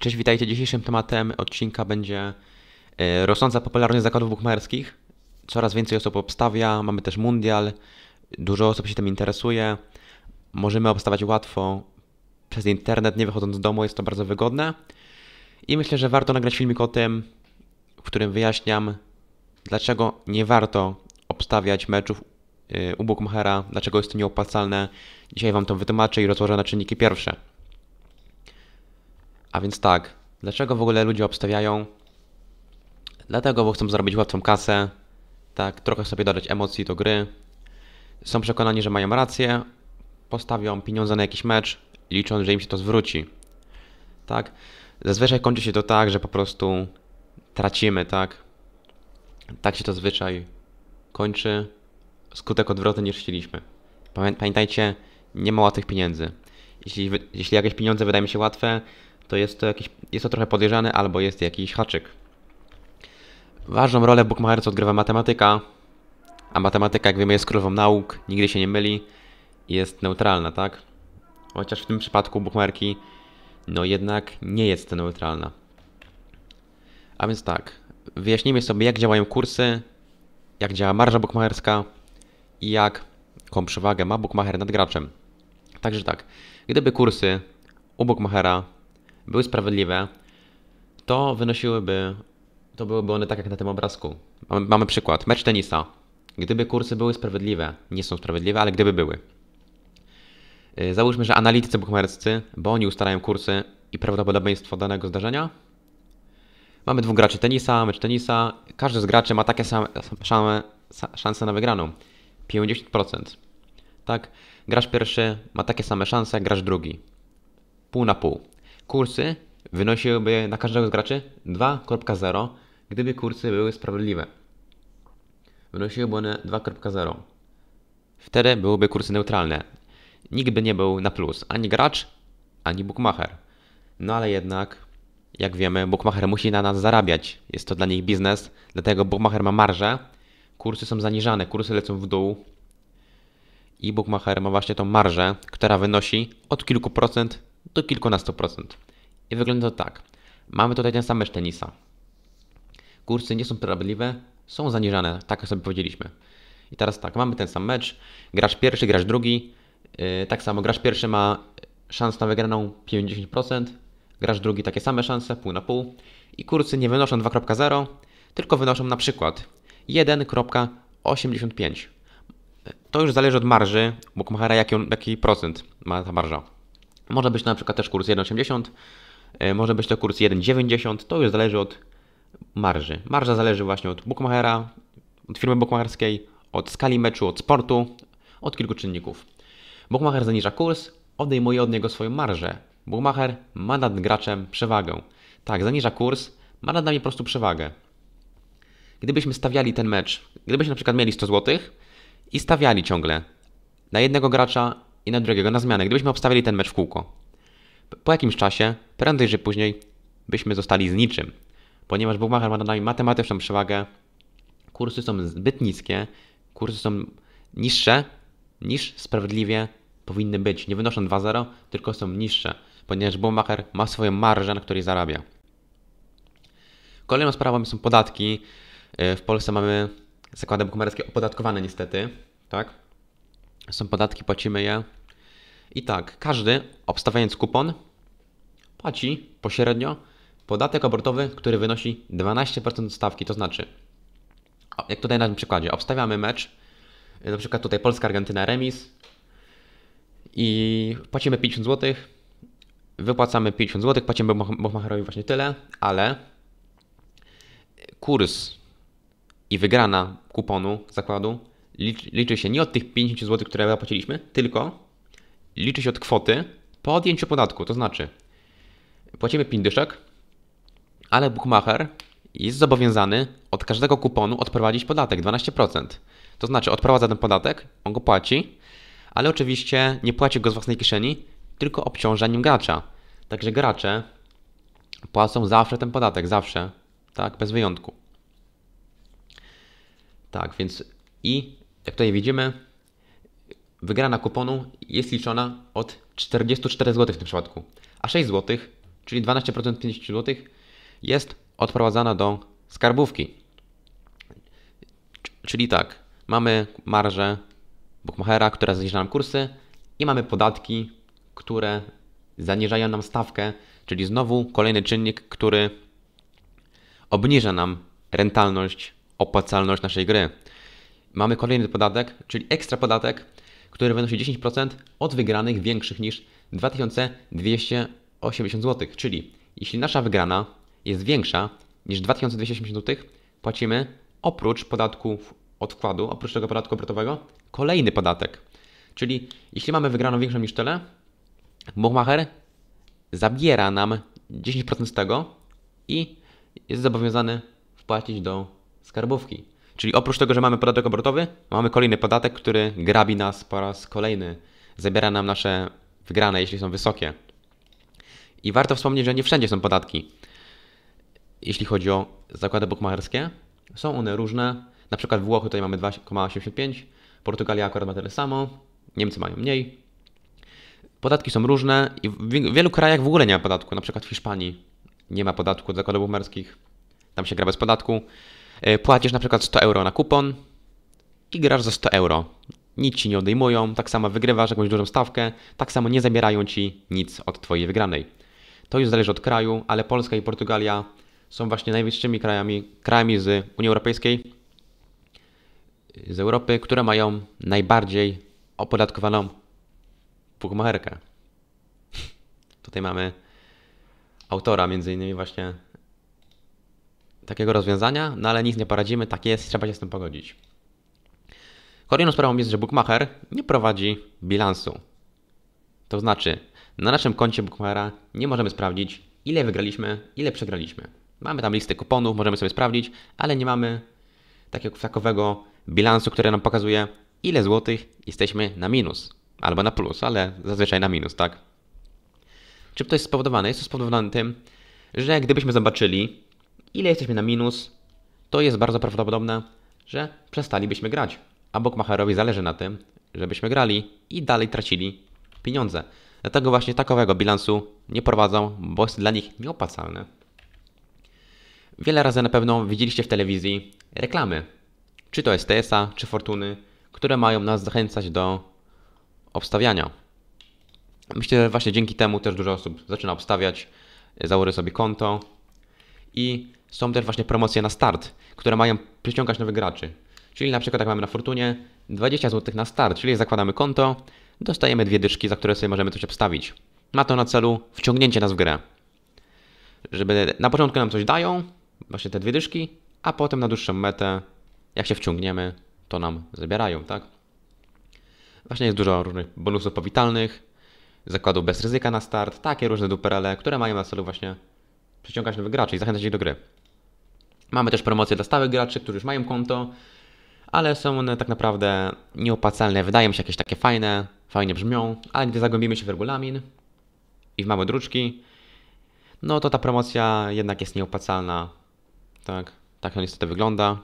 Cześć, witajcie. Dzisiejszym tematem odcinka będzie e, rosnąca popularność zakładów bukmacherskich. Coraz więcej osób obstawia, mamy też mundial, dużo osób się tym interesuje. Możemy obstawać łatwo przez internet, nie wychodząc z domu, jest to bardzo wygodne. I myślę, że warto nagrać filmik o tym, w którym wyjaśniam, dlaczego nie warto obstawiać meczów e, u Bukmachera, dlaczego jest to nieopłacalne. Dzisiaj Wam to wytłumaczę i rozłożę na czynniki pierwsze. A więc tak, dlaczego w ogóle ludzie obstawiają? Dlatego, bo chcą zarobić łatwą kasę, tak, trochę sobie dodać emocji do gry. Są przekonani, że mają rację, postawią pieniądze na jakiś mecz, licząc, że im się to zwróci. Tak, zazwyczaj kończy się to tak, że po prostu tracimy, tak. Tak się to zwyczaj kończy. Skutek odwrotny niż chcieliśmy. Pamiętajcie, nie ma łatwych pieniędzy. Jeśli, jeśli jakieś pieniądze wydają mi się łatwe, to jest to, jakiś, jest to trochę podejrzane albo jest jakiś haczyk. Ważną rolę w odgrywa matematyka, a matematyka, jak wiemy, jest królową nauk, nigdy się nie myli i jest neutralna, tak? Chociaż w tym przypadku bookmacherki, no jednak nie jest neutralna. A więc tak, wyjaśnijmy sobie, jak działają kursy, jak działa marża bookmacherska i jak jaką przewagę ma bookmacher nad graczem. Także tak, gdyby kursy u bookmachera były sprawiedliwe, to wynosiłyby, to byłyby one tak jak na tym obrazku. Mamy, mamy przykład, mecz tenisa. Gdyby kursy były sprawiedliwe, nie są sprawiedliwe, ale gdyby były. Y, załóżmy, że analitycy bukmacherscy, bo oni ustalają kursy i prawdopodobieństwo danego zdarzenia. Mamy dwóch graczy tenisa, mecz tenisa. Każdy z graczy ma takie same, same szanse na wygraną. 50%. Tak? grasz pierwszy ma takie same szanse, grasz drugi. Pół na pół kursy wynosiłyby na każdego z graczy 2.0, gdyby kursy były sprawiedliwe. Wynosiłyby one 2.0. Wtedy byłyby kursy neutralne. Nikt by nie był na plus, ani gracz, ani bookmacher. No ale jednak, jak wiemy, bookmacher musi na nas zarabiać. Jest to dla nich biznes, dlatego bookmacher ma marżę, kursy są zaniżane, kursy lecą w dół. I bookmacher ma właśnie tą marżę, która wynosi od kilku procent do kilkunastu procent. I wygląda to tak. Mamy tutaj ten sam mecz tenisa. Kursy nie są sprawiedliwe, są zaniżane, tak jak sobie powiedzieliśmy. I teraz tak, mamy ten sam mecz, gracz pierwszy, gracz drugi. Yy, tak samo, gracz pierwszy ma szans na wygraną 50%, gracz drugi takie same szanse, pół na pół. I kursy nie wynoszą 2.0, tylko wynoszą na przykład 1.85. To już zależy od marży, bo jaki, jaki procent ma ta marża. Może być to na przykład też kurs 1,80, e, może być to kurs 1,90, to już zależy od marży. Marża zależy właśnie od bookmachera, od firmy bookmacherskiej, od skali meczu, od sportu, od kilku czynników. Bookmacher zaniża kurs, odejmuje od niego swoją marżę. Bookmacher ma nad graczem przewagę. Tak, zaniża kurs, ma nad nami po prostu przewagę. Gdybyśmy stawiali ten mecz, gdybyśmy na przykład mieli 100 zł i stawiali ciągle na jednego gracza i na drugiego na zmianę, gdybyśmy obstawili ten mecz w kółko. Po jakimś czasie, prędzej czy później, byśmy zostali z niczym, ponieważ Bugmacher ma nad nami matematyczną przewagę, kursy są zbyt niskie, kursy są niższe niż sprawiedliwie powinny być. Nie wynoszą 2-0, tylko są niższe, ponieważ Bugmacher ma swoją marżę, na której zarabia. Kolejną sprawą są podatki. E, w Polsce mamy zakłady bukmacherskie opodatkowane niestety, tak? Są podatki, płacimy je. I tak, każdy obstawiając kupon płaci pośrednio podatek obrotowy, który wynosi 12% stawki. To znaczy, jak tutaj na tym przykładzie, obstawiamy mecz, na przykład tutaj Polska-Argentyna remis i płacimy 50 zł, wypłacamy 50 zł, płacimy Bochmacherowi właśnie tyle, ale kurs i wygrana kuponu zakładu liczy, się nie od tych 50 zł, które zapłaciliśmy, tylko liczy się od kwoty po odjęciu podatku. To znaczy, płacimy pindyszek, ale Buchmacher jest zobowiązany od każdego kuponu odprowadzić podatek 12%. To znaczy, odprowadza ten podatek, on go płaci, ale oczywiście nie płaci go z własnej kieszeni, tylko obciąża nim gracza. Także gracze płacą zawsze ten podatek, zawsze, tak, bez wyjątku. Tak, więc i jak tutaj widzimy, wygrana kuponu jest liczona od 44 zł w tym przypadku, a 6 zł, czyli 12% 50 zł, jest odprowadzana do skarbówki. Czyli tak, mamy marżę Bookmachera, która zaniża nam kursy i mamy podatki, które zaniżają nam stawkę, czyli znowu kolejny czynnik, który obniża nam rentalność, opłacalność naszej gry. Mamy kolejny podatek, czyli ekstra podatek, który wynosi 10% od wygranych większych niż 2280 zł. Czyli jeśli nasza wygrana jest większa niż 2280 zł, płacimy oprócz podatku od wkładu, oprócz tego podatku obrotowego, kolejny podatek. Czyli jeśli mamy wygraną większą niż tyle, Buchmacher zabiera nam 10% z tego i jest zobowiązany wpłacić do skarbówki. Czyli oprócz tego, że mamy podatek obrotowy, mamy kolejny podatek, który grabi nas po raz kolejny, zabiera nam nasze wygrane, jeśli są wysokie. I warto wspomnieć, że nie wszędzie są podatki. Jeśli chodzi o zakłady bukmacherskie, są one różne. Na przykład w Włochy tutaj mamy 2,85, Portugalia akurat ma tyle samo, Niemcy mają mniej. Podatki są różne i w wielu krajach w ogóle nie ma podatku. Na przykład w Hiszpanii nie ma podatku od zakładów bukmacherskich, tam się gra bez podatku. E, płacisz na przykład 100 euro na kupon i grasz za 100 euro. Nic ci nie odejmują, tak samo wygrywasz jakąś dużą stawkę, tak samo nie zabierają ci nic od twojej wygranej. To już zależy od kraju, ale Polska i Portugalia są właśnie najwyższymi krajami, krajami z Unii Europejskiej, z Europy, które mają najbardziej opodatkowaną bukmacherkę. Tutaj mamy autora, między innymi właśnie takiego rozwiązania, no ale nic nie poradzimy, tak jest, trzeba się z tym pogodzić. Kolejną sprawą jest, że bookmacher nie prowadzi bilansu. To znaczy, na naszym koncie bookmachera nie możemy sprawdzić, ile wygraliśmy, ile przegraliśmy. Mamy tam listę kuponów, możemy sobie sprawdzić, ale nie mamy takiego takowego bilansu, który nam pokazuje, ile złotych jesteśmy na minus. Albo na plus, ale zazwyczaj na minus, tak? Czym to jest spowodowane? Jest to spowodowane tym, że gdybyśmy zobaczyli, ile jesteśmy na minus, to jest bardzo prawdopodobne, że przestalibyśmy grać. A Bokmacherowi zależy na tym, żebyśmy grali i dalej tracili pieniądze. Dlatego właśnie takowego bilansu nie prowadzą, bo jest dla nich nieopłacalny. Wiele razy na pewno widzieliście w telewizji reklamy, czy to STS-a, czy Fortuny, które mają nas zachęcać do obstawiania. Myślę, że właśnie dzięki temu też dużo osób zaczyna obstawiać, założy sobie konto i są też właśnie promocje na start, które mają przyciągać nowych graczy. Czyli na przykład jak mamy na Fortunie 20 zł na start, czyli zakładamy konto, dostajemy dwie dyszki, za które sobie możemy coś obstawić. Ma to na celu wciągnięcie nas w grę. Żeby na początku nam coś dają, właśnie te dwie dyszki, a potem na dłuższą metę, jak się wciągniemy, to nam zabierają, tak? Właśnie jest dużo różnych bonusów powitalnych, zakładów bez ryzyka na start, takie różne duperele, które mają na celu właśnie przyciągać nowych graczy i zachęcać ich do gry. Mamy też promocje dla stałych graczy, którzy już mają konto, ale są one tak naprawdę nieopłacalne. Wydają się jakieś takie fajne, fajnie brzmią, ale gdy zagłębimy się w regulamin i w małe druczki, no to ta promocja jednak jest nieopłacalna. Tak, tak to niestety wygląda.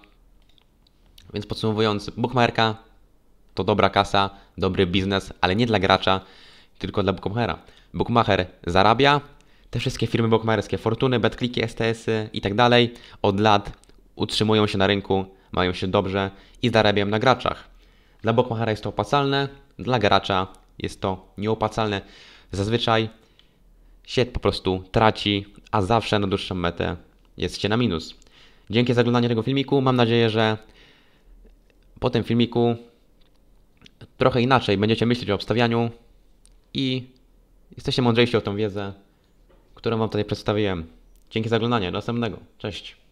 Więc podsumowując, bookmakerka to dobra kasa, dobry biznes, ale nie dla gracza, tylko dla bookmachera. Bookmacher zarabia, te wszystkie firmy bokmacherskie, Fortuny, Betkliki, STS-y i tak dalej, od lat utrzymują się na rynku, mają się dobrze i zarabiają na graczach. Dla bokmachera jest to opłacalne, dla gracza jest to nieopłacalne. Zazwyczaj się po prostu traci, a zawsze na dłuższą metę jest się na minus. Dzięki za oglądanie tego filmiku. Mam nadzieję, że po tym filmiku trochę inaczej będziecie myśleć o obstawianiu i jesteście mądrzejsi o tą wiedzę którą Wam tutaj przedstawiłem. Dzięki za oglądanie. Do następnego. Cześć.